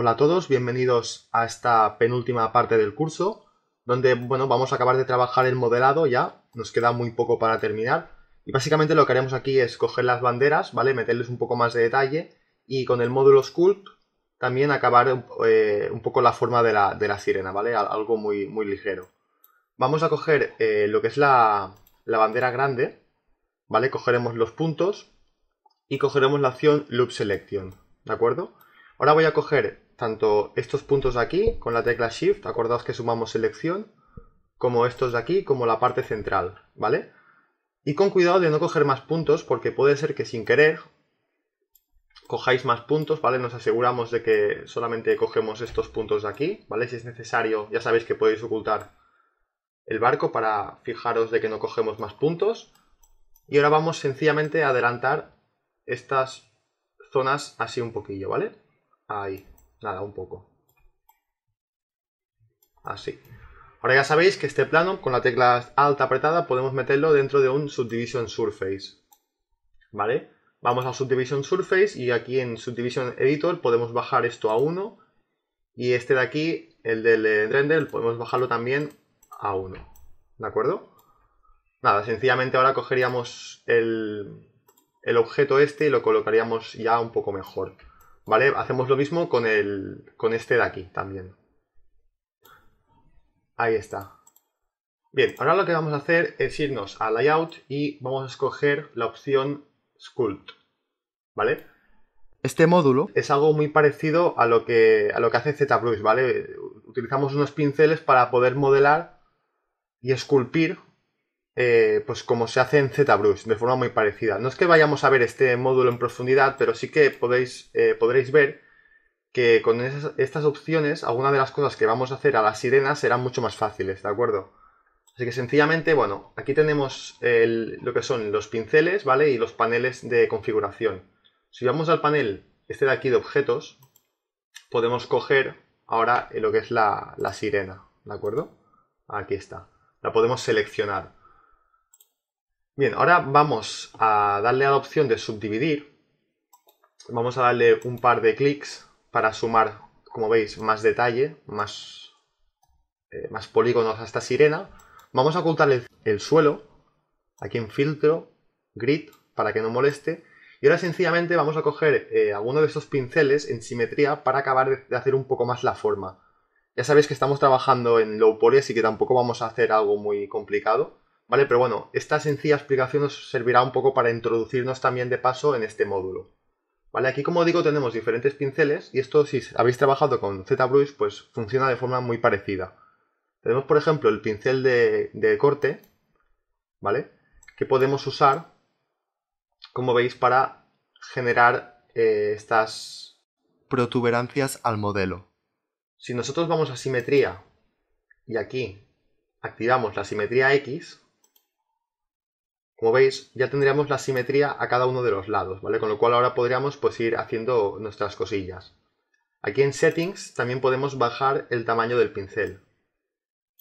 Hola a todos, bienvenidos a esta penúltima parte del curso, donde bueno, vamos a acabar de trabajar el modelado ya, nos queda muy poco para terminar, y básicamente lo que haremos aquí es coger las banderas, ¿vale? Meterles un poco más de detalle, y con el módulo Sculpt también acabar eh, un poco la forma de la, sirena, ¿vale? Algo muy, muy ligero. Vamos a coger eh, lo que es la, bandera grande, ¿vale? Cogeremos los puntos y cogeremos la opción Loop Selection, ¿de acuerdo? Ahora voy a coger tanto estos puntos de aquí con la tecla Shift, acordaos que sumamos selección, como estos de aquí, como la parte central, ¿vale? Y con cuidado de no coger más puntos porque puede ser que sin querer cojáis más puntos, ¿vale? Nos aseguramos de que solamente cogemos estos puntos de aquí, ¿vale? Si es necesario, ya sabéis que podéis ocultar el barco para fijaros de que no cogemos más puntos. Y ahora vamos sencillamente a adelantar estas zonas así un poquillo, ¿vale? Ahí. Nada, un poco. Así. Ahora ya sabéis que este plano, con la tecla Alt apretada, podemos meterlo dentro de un Subdivision Surface. ¿Vale? Vamos a Subdivision Surface y aquí en Subdivision Editor podemos bajar esto a 1 y este de aquí, el del eh, render, podemos bajarlo también a 1. ¿De acuerdo? Nada, sencillamente ahora cogeríamos el, el objeto este y lo colocaríamos ya un poco mejor. Hacemos lo mismo con, el, con este de aquí también. Ahí está. Bien, ahora lo que vamos a hacer es irnos a Layout y vamos a escoger la opción Sculpt. ¿Vale? Este módulo es algo muy parecido a lo que, lo que hace ZBrush, ¿vale? Utilizamos unos pinceles para poder modelar y esculpir eh, pues como se hace en ZBrush, de forma muy parecida. No es que vayamos a ver este módulo en profundidad, pero sí que podéis, eh, podréis ver que con estas opciones, algunas de las cosas que vamos a hacer a las sirenas serán mucho más fáciles, ¿de acuerdo? Así que sencillamente, bueno, aquí tenemos lo que son los pinceles, ¿vale? Y los paneles de configuración. Si vamos al panel, este de aquí de objetos, podemos coger ahora lo que es la, la sirena, ¿de acuerdo? Aquí está. La podemos seleccionar. Bien, ahora vamos a darle a la opción de subdividir. Vamos a darle un par de clics para sumar, como veis, más detalle, más, eh, polígonos a esta sirena. Vamos a ocultar el, suelo, aquí en filtro, grid, para que no moleste. Y ahora sencillamente vamos a coger eh, alguno de estos pinceles en simetría para acabar de hacer un poco más la forma. Ya sabéis que estamos trabajando en low poly, así que tampoco vamos a hacer algo muy complicado. ¿Vale? Pero bueno, esta sencilla explicación nos servirá un poco para introducirnos también de paso en este módulo. ¿Vale? Aquí, como digo, tenemos diferentes pinceles y esto, si habéis trabajado con ZBrush, pues funciona de forma muy parecida. Tenemos, por ejemplo, el pincel de, corte, ¿vale? Que podemos usar, como veis, para generar eh, estas protuberancias al modelo. Si nosotros vamos a simetría y aquí activamos la simetría X, como veis, ya tendríamos la simetría a cada uno de los lados, ¿vale? Con lo cual ahora podríamos pues ir haciendo nuestras cosillas. Aquí en Settings también podemos bajar el tamaño del pincel,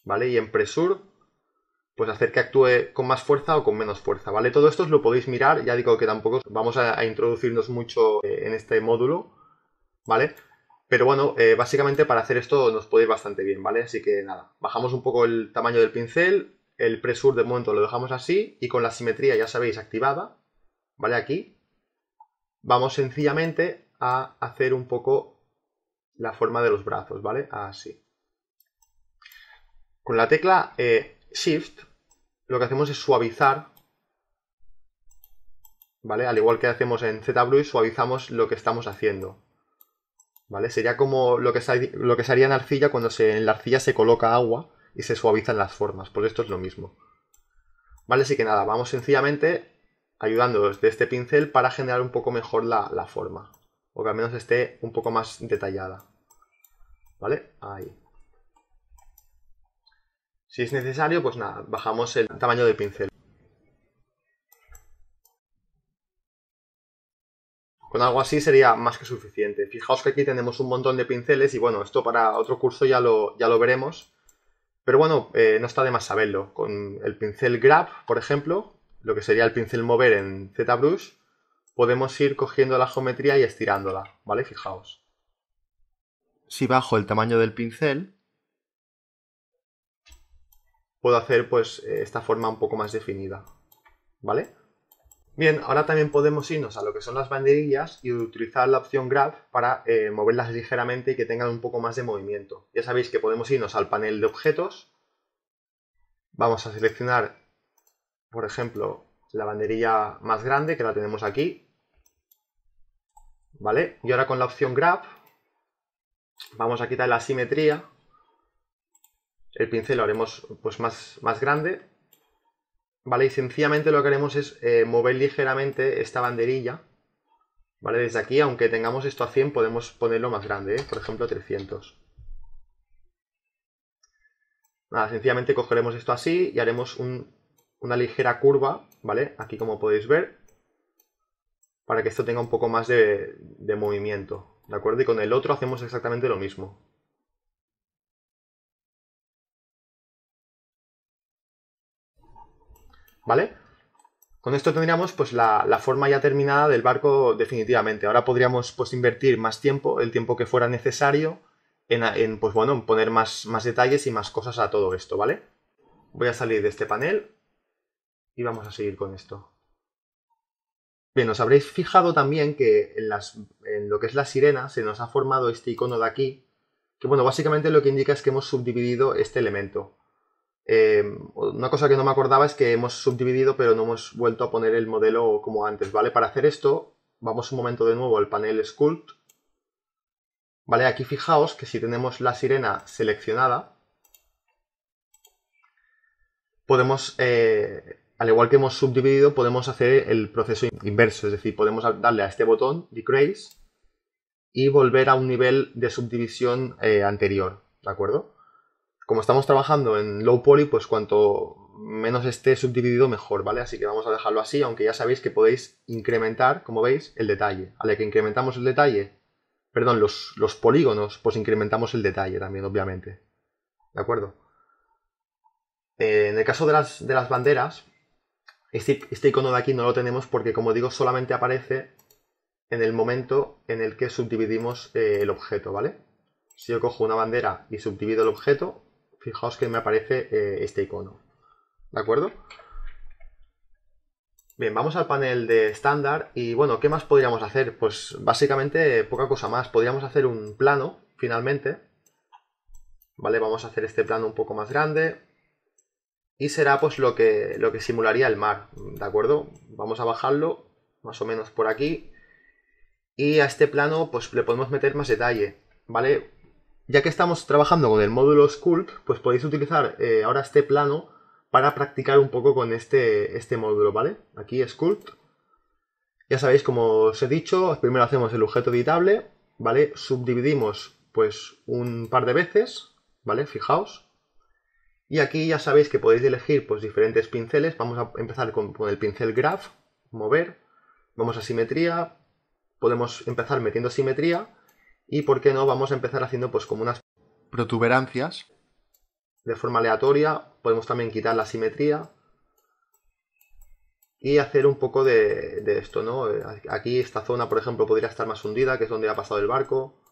¿vale? Y en Presur, pues hacer que actúe con más fuerza o con menos fuerza, ¿vale? Todo esto os lo podéis mirar, ya digo que tampoco vamos a, introducirnos mucho eh, en este módulo, ¿vale? Pero bueno, eh, básicamente para hacer esto nos puede ir bastante bien, ¿vale? Así que nada, bajamos un poco el tamaño del pincel, el presur de monto lo dejamos así y con la simetría, ya sabéis, activada, ¿vale? Aquí vamos sencillamente a hacer un poco la forma de los brazos, ¿vale? Así. Con la tecla eh, Shift lo que hacemos es suavizar, ¿vale? Al igual que hacemos en ZBrush, suavizamos lo que estamos haciendo, ¿vale? Sería como lo que, se, lo que haría en arcilla cuando en la arcilla se coloca agua, y se suavizan las formas. por esto es lo mismo. ¿Vale? Así que nada, vamos sencillamente ayudándonos de este pincel para generar un poco mejor la, forma. O que al menos esté un poco más detallada. ¿Vale? Ahí. Si es necesario, pues nada, bajamos el tamaño del pincel. Con algo así sería más que suficiente. Fijaos que aquí tenemos un montón de pinceles y bueno, esto para otro curso ya ya lo veremos. Pero bueno, eh, no está de más saberlo. Con el pincel grab, por ejemplo, lo que sería el pincel mover en ZBrush, podemos ir cogiendo la geometría y estirándola, ¿vale? Fijaos. Si bajo el tamaño del pincel, puedo hacer pues eh, esta forma un poco más definida, ¿vale? Bien, ahora también podemos irnos a lo que son las banderillas y utilizar la opción Grab para eh, moverlas ligeramente y que tengan un poco más de movimiento. Ya sabéis que podemos irnos al panel de objetos. Vamos a seleccionar, por ejemplo, la banderilla más grande que la tenemos aquí. ¿Vale? Y ahora con la opción Grab vamos a quitar la simetría. El pincel lo haremos pues, más, más grande ¿vale? Y sencillamente lo que haremos es eh, mover ligeramente esta banderilla, ¿vale? Desde aquí, aunque tengamos esto a 100, podemos ponerlo más grande, ¿eh? por ejemplo, 300. Nada, sencillamente cogeremos esto así y haremos una ligera curva, ¿vale? Aquí como podéis ver, para que esto tenga un poco más de, de movimiento, ¿de acuerdo? Y con el otro hacemos exactamente lo mismo. ¿vale? Con esto tendríamos pues la, forma ya terminada del barco definitivamente. Ahora podríamos pues invertir más tiempo, el tiempo que fuera necesario, en, en pues bueno, poner más, más detalles y más cosas a todo esto, ¿vale? Voy a salir de este panel y vamos a seguir con esto. Bien, os habréis fijado también que en, las, en lo que es la sirena se nos ha formado este icono de aquí, que bueno, básicamente lo que indica es que hemos subdividido este elemento. Eh, una cosa que no me acordaba es que hemos subdividido, pero no hemos vuelto a poner el modelo como antes, ¿vale? Para hacer esto, vamos un momento de nuevo al panel Sculpt. ¿Vale? Aquí fijaos que si tenemos la sirena seleccionada, podemos, eh, al igual que hemos subdividido, podemos hacer el proceso inverso, es decir, podemos darle a este botón, Decrease, y volver a un nivel de subdivisión eh, anterior, ¿de acuerdo? como estamos trabajando en low poly, pues cuanto menos esté subdividido mejor, ¿vale? Así que vamos a dejarlo así, aunque ya sabéis que podéis incrementar, como veis, el detalle. A la que incrementamos el detalle, perdón, los, los polígonos, pues incrementamos el detalle también, obviamente. ¿De acuerdo? Eh, en el caso de las, banderas, este, este, icono de aquí no lo tenemos porque, como digo, solamente aparece en el momento en el que subdividimos eh, el objeto, ¿vale? Si yo cojo una bandera y subdivido el objeto, Fijaos que me aparece eh, este icono. ¿De acuerdo? Bien, vamos al panel de estándar y bueno, ¿qué más podríamos hacer? Pues básicamente poca cosa más. Podríamos hacer un plano, finalmente. Vale, vamos a hacer este plano un poco más grande. Y será pues lo que, lo que simularía el mar, ¿de acuerdo? Vamos a bajarlo más o menos por aquí. Y a este plano pues le podemos meter más detalle, ¿vale? ya que estamos trabajando con el módulo Sculpt, pues podéis utilizar eh, ahora este plano para practicar un poco con este, este módulo, ¿vale? Aquí Sculpt. Ya sabéis, como os he dicho, primero hacemos el objeto editable, ¿vale? Subdividimos pues un par de veces, ¿vale? Fijaos. Y aquí ya sabéis que podéis elegir pues diferentes pinceles. Vamos a empezar con, con el pincel Graph, mover, vamos a simetría, podemos empezar metiendo simetría y por qué no, vamos a empezar haciendo pues como unas protuberancias. De forma aleatoria, podemos también quitar la simetría y hacer un poco de, esto, ¿no? Aquí esta zona, por ejemplo, podría estar más hundida, que es donde ha pasado el barco.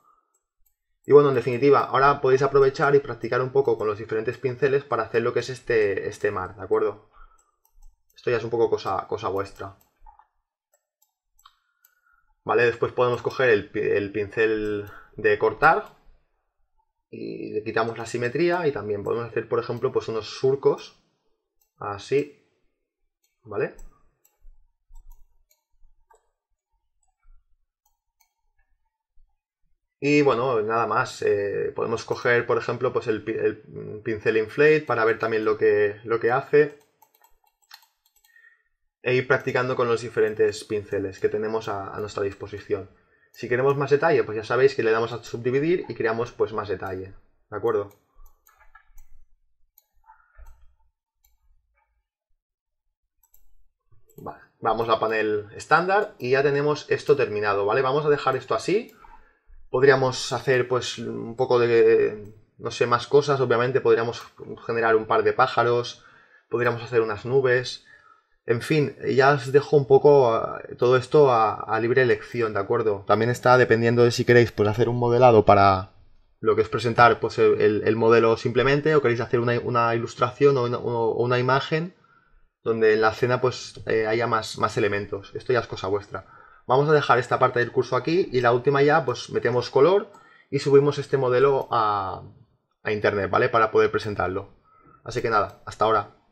Y bueno, en definitiva, ahora podéis aprovechar y practicar un poco con los diferentes pinceles para hacer lo que es este, este mar, ¿de acuerdo? Esto ya es un poco cosa, cosa vuestra. Después podemos coger el, pincel de cortar y le quitamos la simetría y también podemos hacer, por ejemplo, pues unos surcos así, ¿vale? Y bueno, nada más, eh, podemos coger, por ejemplo, pues el, pincel inflate para ver también lo lo que hace e ir practicando con los diferentes pinceles que tenemos a, nuestra disposición. Si queremos más detalle, pues ya sabéis que le damos a subdividir y creamos pues más detalle. ¿De acuerdo? Vale, vamos a panel estándar y ya tenemos esto terminado, ¿vale? Vamos a dejar esto así. Podríamos hacer pues un poco de, no sé, más cosas, obviamente podríamos generar un par de pájaros, podríamos hacer unas nubes, en fin, ya os dejo un poco eh, todo esto a, libre elección, ¿de acuerdo? También está dependiendo de si queréis pues, hacer un modelado para lo que es presentar pues, el, modelo simplemente, o queréis hacer una, ilustración o una, imagen donde en la escena pues, eh, haya más, elementos. Esto ya es cosa vuestra. Vamos a dejar esta parte del curso aquí y la última ya pues metemos color y subimos este modelo a internet, ¿vale? Para poder presentarlo. Así que nada, hasta ahora.